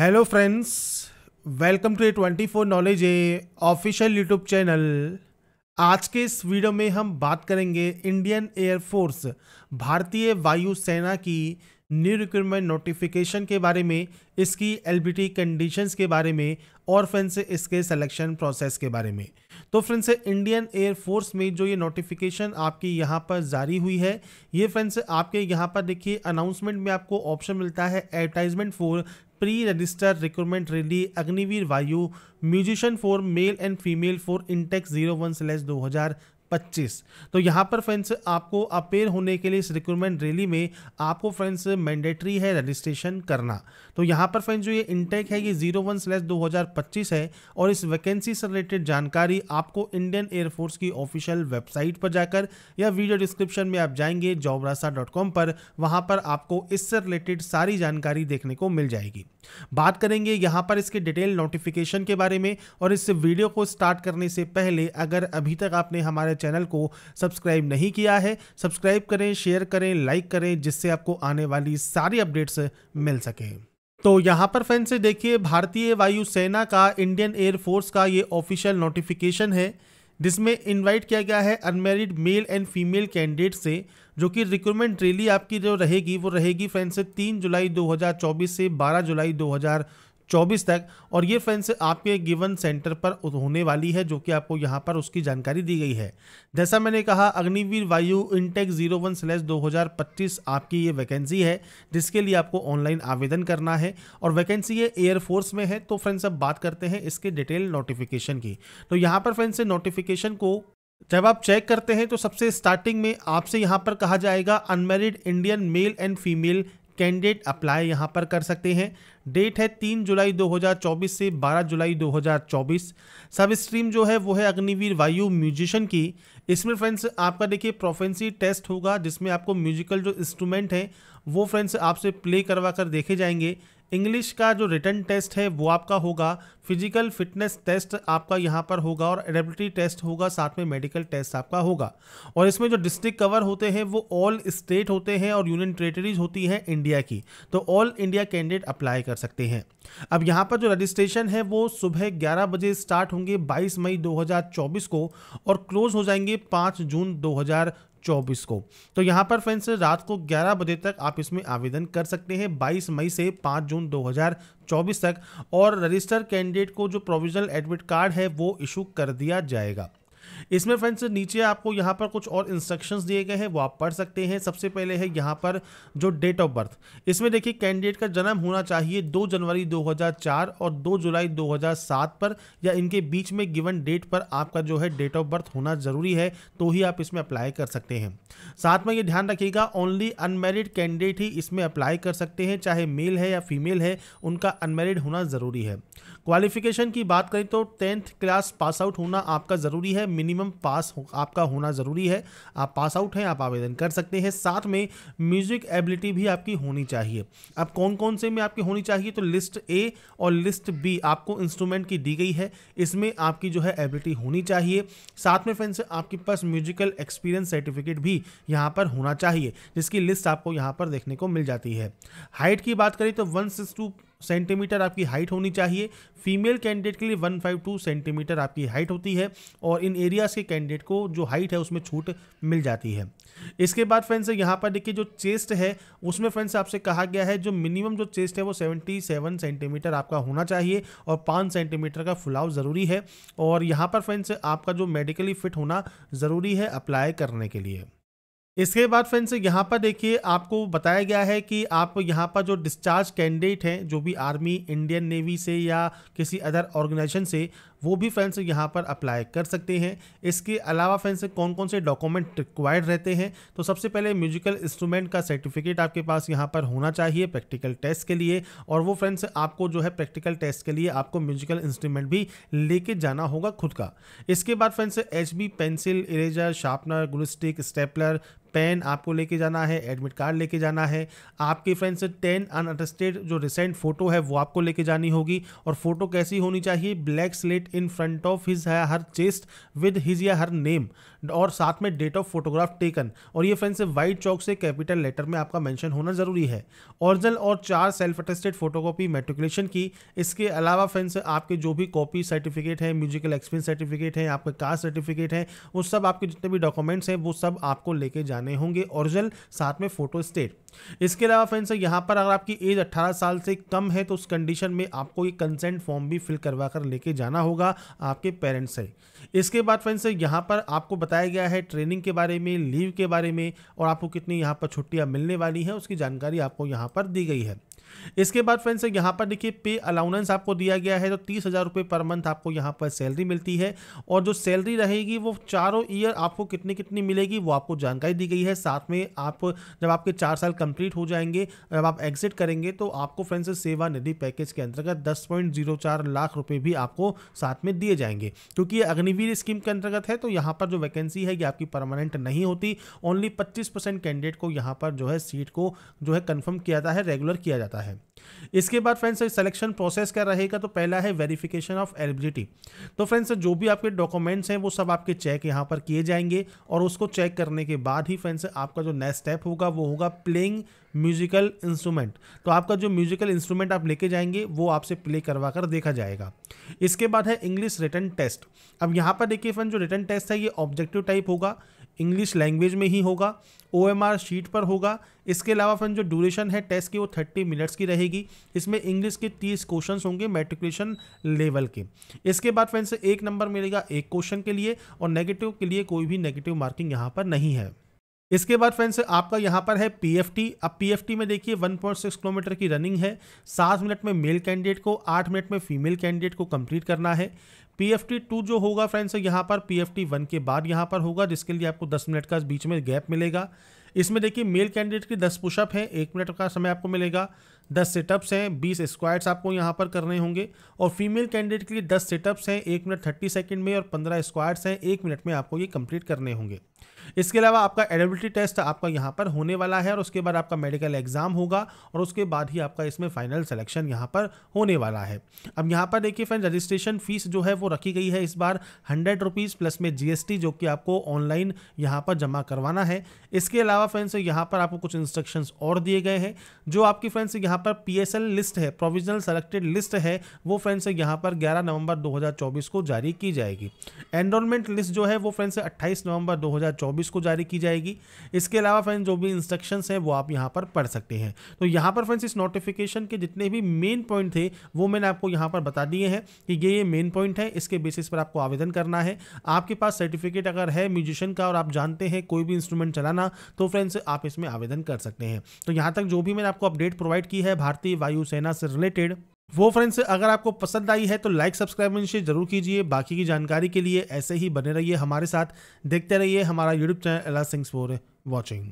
hello friends welcome to A twenty four knowledge a official YouTube channel आज के इस video में हम बात करेंगे इंडियन एयरफोर्स भारतीय वायुसेना की न्यू रिक्रूटमेंट नोटिफिकेशन के बारे में इसकी एलबीटी कंडीशंस के बारे में और फ्रेंड्स इसके सिलेक्शन प्रोसेस के बारे में तो फ्रेंड्स इंडियन एयरफोर्स में जो ये नोटिफिकेशन आपकी यहाँ पर जारी हुई है ये फ्रेंड्स आपके यहाँ पर देखिए अनाउंसमेंट में आपको ऑप्शन मिलता है advertisement for pre register recruitment rally Agniveer Vayu musician for male and female for intakes zero one slash दो हज़ार पच्चीस तो यहाँ पर फ्रेंड्स आपको अपेयर होने के लिए इस रिक्रूटमेंट रैली में आपको फ्रेंड्स मैंडेटरी है रजिस्ट्रेशन करना तो यहाँ पर फ्रेंड्स जो ये इंटेक है ये जीरो वन स्लैस दो हज़ार पच्चीस है और इस वैकेंसी से रिलेटेड जानकारी आपको इंडियन एयरफोर्स की ऑफिशियल वेबसाइट पर जाकर या वीडियो डिस्क्रिप्शन में आप जाएंगे जॉबरासा डॉट कॉम पर वहाँ पर आपको इससे रिलेटेड सारी जानकारी देखने को मिल जाएगी बात करेंगे यहाँ पर इसके डिटेल नोटिफिकेशन के बारे में और इस वीडियो को स्टार्ट करने से पहले अगर अभी तक आपने हमारे चैनल को सब्सक्राइब नहीं किया है सब्सक्राइब करें शेयर करें लाइक करें जिससे आपको आने वाली सारी अपडेट्स मिल सके तो यहाँ पर फैन से देखिए भारतीय वायुसेना का इंडियन एयरफोर्स का ये ऑफिशियल नोटिफिकेशन है जिसमें इनवाइट किया गया है unmarried male and female candidate से जो कि रिक्रूटमेंट रैली आपकी जो रहेगी वो रहेगी फ्रेंड से तीन जुलाई 2024 से 12 जुलाई 24 तक और ये फ्रेंड्स आपके गिवन सेंटर पर होने वाली है जो कि आपको यहाँ पर उसकी जानकारी दी गई है जैसा मैंने कहा अग्निवीर वायु इनटेक जीरो वन स्लैश दो आपकी ये वैकेंसी है जिसके लिए आपको ऑनलाइन आवेदन करना है और वैकेंसी ये एयरफोर्स में है तो फ्रेंड्स अब बात करते हैं इसके डिटेल नोटिफिकेशन की तो यहाँ पर फ्रेंड्स नोटिफिकेशन को जब आप चेक करते हैं तो सबसे स्टार्टिंग में आपसे यहाँ पर कहा जाएगा unmarried Indian male and female candidate apply यहाँ पर कर सकते हैं डेट है तीन जुलाई 2024 से 12 जुलाई 2024 सब स्ट्रीम जो है वो है अग्निवीर वायु म्यूजिशियन की इसमें फ्रेंड्स आपका देखिए प्रोफेंसी टेस्ट होगा जिसमें आपको म्यूजिकल जो इंस्ट्रूमेंट है वो फ्रेंड्स आपसे प्ले करवा कर देखे जाएंगे इंग्लिश का जो रिटर्न टेस्ट है वो आपका होगा फिजिकल फिटनेस टेस्ट आपका यहाँ पर होगा और एडेबिलिटी टेस्ट होगा साथ में मेडिकल टेस्ट आपका होगा और इसमें जो डिस्ट्रिक्ट कवर होते हैं वो ऑल स्टेट होते हैं और यूनियन टेरेटरीज होती हैं इंडिया की तो ऑल इंडिया कैंडिडेट अप्लाई कर सकते हैं अब यहाँ पर जो रजिस्ट्रेशन है वो सुबह ग्यारह बजे स्टार्ट होंगे बाईस मई दो को और क्लोज हो जाएंगे पाँच जून दो चौबीस को तो यहाँ पर फ्रेंड्स रात को ग्यारह बजे तक आप इसमें आवेदन कर सकते हैं बाईस मई से पाँच जून दो हजार चौबीस तक और रजिस्टर कैंडिडेट को जो प्रोविजनल एडमिट कार्ड है वो इशू कर दिया जाएगा इसमें फ्रेंड्स नीचे आपको यहाँ पर कुछ और इंस्ट्रक्शंस दिए गए हैं वो आप पढ़ सकते हैं सबसे पहले है यहाँ पर जो डेट ऑफ बर्थ इसमें देखिए कैंडिडेट का जन्म होना चाहिए 2 जनवरी 2004 और 2 जुलाई 2007 पर या इनके बीच में गिवन डेट पर आपका जो है डेट ऑफ बर्थ होना ज़रूरी है तो ही आप इसमें अप्लाई कर सकते हैं साथ में ये ध्यान रखिएगा ओनली अनमेरिड कैंडिडेट ही इसमें अप्लाई कर सकते हैं चाहे मेल है या फीमेल है उनका अनमेरिड होना ज़रूरी है क्वालिफिकेशन की बात करें तो टेंथ क्लास पास आउट होना आपका ज़रूरी है मिनिमम पास हो, आपका होना ज़रूरी है आप पास आउट हैं आप आवेदन कर सकते हैं साथ में म्यूज़िक एबिलिटी भी आपकी होनी चाहिए अब कौन कौन से में आपकी होनी चाहिए तो लिस्ट ए और लिस्ट बी आपको इंस्ट्रूमेंट की दी गई है इसमें आपकी जो है एबिलिटी होनी चाहिए साथ में फ्रेंड्स आपके पास म्यूजिकल एक्सपीरियंस सर्टिफिकेट भी यहाँ पर होना चाहिए जिसकी लिस्ट आपको यहाँ पर देखने को मिल जाती है हाइट की बात करें तो वन सिक्स टू सेंटीमीटर आपकी हाइट होनी चाहिए फीमेल कैंडिडेट के लिए 152 सेंटीमीटर आपकी हाइट होती है और इन एरियाज़ के कैंडिडेट को जो हाइट है उसमें छूट मिल जाती है इसके बाद फ्रेंड्स यहाँ पर देखिए जो चेस्ट है उसमें फ्रेंड्स आपसे कहा गया है जो मिनिमम जो चेस्ट है वो 77 सेंटीमीटर आपका होना चाहिए और पाँच सेंटीमीटर का फुलाव ज़रूरी है और यहाँ पर फ्रेंड्स आपका जो मेडिकली फिट होना ज़रूरी है अप्लाई करने के लिए इसके बाद फ्रेंड्स यहाँ पर देखिए आपको बताया गया है कि आप यहाँ पर जो डिस्चार्ज कैंडिडेट हैं जो भी आर्मी इंडियन नेवी से या किसी अदर ऑर्गेनाइजेशन से वो भी फ्रेंड्स यहाँ पर अप्लाई कर सकते हैं इसके अलावा फ्रेंड्स कौन कौन से डॉक्यूमेंट रिक्वायर्ड रहते हैं तो सबसे पहले म्यूजिकल इंस्ट्रूमेंट का सर्टिफिकेट आपके पास यहाँ पर होना चाहिए प्रैक्टिकल टेस्ट के लिए और वो फ्रेंड्स आपको जो है प्रैक्टिकल टेस्ट के लिए आपको म्यूजिकल इंस्ट्रूमेंट भी लेके जाना होगा खुद का इसके बाद friends H pencil eraser sharpener glue stick stapler pen आपको लेके जाना है एडमिट कार्ड लेके जाना है आपके फ्रेंड से टेन अनअटेस्टेड जो रिसेंट फोटो है वो आपको लेके जानी होगी और फोटो कैसी होनी चाहिए black slate in front of his है हर चेस्ट विद हिज या हर नेम और साथ में डेट ऑफ फोटोग्राफ टेकन और ये फ्रेंड्स वाइट चौक से कैपिटल लेटर में आपका मैंशन होना जरूरी है ऑरिजिनल और चार सेल्फ अटेस्टेड फोटोकॉपी मेट्रिकुलेशन की इसके अलावा फ्रेंड्स आपके जो भी कॉपी सर्टिफिकेट है म्यूजिकल एक्सपीरियंस सर्टिफिकेट है आपके कास्ट सर्टिफिकेट है वो सब आपके जितने भी डॉक्यूमेंट्स हैं वो सब आपको लेके जाना जाने होंगे ओरिजिनल साथ में फोटो स्टेट इसके अलावा फ्रेंड्स यहाँ पर अगर आपकी एज 18 साल से कम है तो उस कंडीशन में आपको ये कंसेंट फॉर्म भी फिल करवा कर लेके जाना होगा आपके पेरेंट्स से इसके बाद फ्रेंड्स यहाँ पर आपको बताया गया है ट्रेनिंग के बारे में लीव के बारे में और आपको कितनी यहाँ पर छुट्टियाँ मिलने वाली हैं उसकी जानकारी आपको यहाँ पर दी गई है इसके बाद फ्रेंड्स यहाँ पर देखिए पे अलाउंस आपको दिया गया है तो तीस हज़ार रुपये पर मंथ आपको यहाँ पर सैलरी मिलती है और जो सैलरी रहेगी वो चारों ईयर आपको कितनी कितनी मिलेगी वो आपको जानकारी दी गई है साथ में आप जब आपके चार साल कंप्लीट हो जाएंगे जब आप एग्जिट करेंगे तो आपको फ्रेंड्स सेवा निधि पैकेज के अंतर्गत दस पॉइंट जीरो चार लाख रुपये भी आपको साथ में दिए जाएंगे क्योंकि ये अग्निवीर स्कीम के अंतर्गत है तो यहाँ पर जो वैकेंसी है ये आपकी परमानेंट नहीं होती ओनली पच्चीस परसेंट कैंडिडेट को यहाँ पर जो है सीट को जो है कन्फर्म किया जाता है रेगुलर किया जाता है जाता है इसके बाद फ्रेंड्स सिलेक्शन प्रोसेस क्या रहेगा तो पहला है वेरिफिकेशन ऑफ एलिबिलिटी तो फ्रेंड्स जो भी आपके डॉक्यूमेंट्स हैं वो सब आपके चेक यहाँ पर किए जाएंगे और उसको चेक करने के बाद ही फ्रेंड्स आपका जो नेक्स्ट स्टेप होगा वो होगा प्लेइंग म्यूजिकल इंस्ट्रूमेंट तो आपका जो म्यूजिकल इंस्ट्रूमेंट आप लेके जाएंगे वो आपसे प्ले करवा कर देखा जाएगा इसके बाद है इंग्लिश रिटर्न टेस्ट अब यहाँ पर देखिए फ्रेंड जो रिटर्न टेस्ट है ये ऑब्जेक्टिव टाइप होगा इंग्लिश लैंग्वेज में ही होगा ओ एम आर शीट पर होगा इसके अलावा फ्रेंड जो ड्यूरेशन है टेस्ट की वो थर्टी मिनट्स की रहेगी इसमें इंग्लिश के तीस क्वेश्चन होंगे मेट्रिकुलेशन लेवल के इसके बाद फ्रेंड्स एक नंबर मिलेगा एक क्वेश्चन के लिए और नेगेटिव के लिए कोई भी नेगेटिव मार्किंग यहाँ पर नहीं है इसके बाद फ्रेंड्स आपका यहाँ पर है पीएफटी अब पीएफटी में देखिए 1.6 किलोमीटर की रनिंग है सात मिनट में मेल कैंडिडेट को आठ मिनट में फीमेल कैंडिडेट को कंप्लीट करना है पी एफ टी टू जो होगा फ्रेंड्स यहाँ पर पी एफ टी वन के बाद यहाँ पर होगा जिसके लिए आपको दस मिनट का बीच में गैप मिलेगा इसमें देखिए मेल कैंडिडेट की दस पुशअप हैं एक मिनट का समय आपको मिलेगा दस सेटअप्स हैं बीस स्क्वाड्स आपको यहाँ पर करने होंगे और फीमेल कैंडिडेट के लिए दस सेटअप्स हैं एक मिनट थर्टी सेकेंड में और पंद्रह स्क्वाड्स हैं एक मिनट में आपको ये कंप्लीट करने होंगे इसके अलावा आपका एडेबिलिटी टेस्ट आपका यहाँ पर होने वाला है और उसके बाद आपका मेडिकल एग्जाम होगा और उसके बाद ही आपका इसमें फाइनल सिलेक्शन यहाँ पर होने वाला है अब यहाँ पर देखिए फ्रेंड रजिस्ट्रेशन फीस जो है वो रखी गई है इस बार हंड्रेड रुपीज़ प्लस में जीएसटी जो कि आपको ऑनलाइन यहां पर जमा करवाना है इसके अलावा फ्रेंड्स यहां पर आपको कुछ इंस्ट्रक्शन और दिए गए हैं जो आपकी फ्रेंड्स यहां पर पी लिस्ट है प्रोविजनल सेलेक्टेड लिस्ट है वो फ्रेंड्स यहाँ पर ग्यारह नवंबर दो को जारी की जाएगी एनरोलमेंट लिस्ट जो है वो फ्रेंड्स अट्ठाईस नवंबर दो को जारी की जाएगी इसके अलावा फ्रेंड्स जो भी इंस्ट्रक्शन है वो आप यहाँ पर पढ़ सकते हैं तो यहाँ पर फ्रेंड्स इस नोटिफिकेशन के जितने भी मेन पॉइंट थे वो मैंने आपको यहाँ पर बता दिए हैं कि ये ये मेन पॉइंट है इसके बेसिस पर आपको आवेदन करना है आपके पास सर्टिफिकेट अगर है म्यूजिशियन का और आप जानते हैं कोई भी इंस्ट्रूमेंट चलाना तो फ्रेंड्स आप इसमें आवेदन कर सकते हैं तो यहाँ तक जो भी मैंने आपको अपडेट प्रोवाइड की है भारतीय वायुसेना से रिलेटेड वो फ्रेंड्स अगर आपको पसंद आई है तो लाइक सब्सक्राइब एंड शेयर जरूर कीजिए बाकी की जानकारी के लिए ऐसे ही बने रहिए हमारे साथ देखते रहिए हमारा YouTube channel Ella sings for watching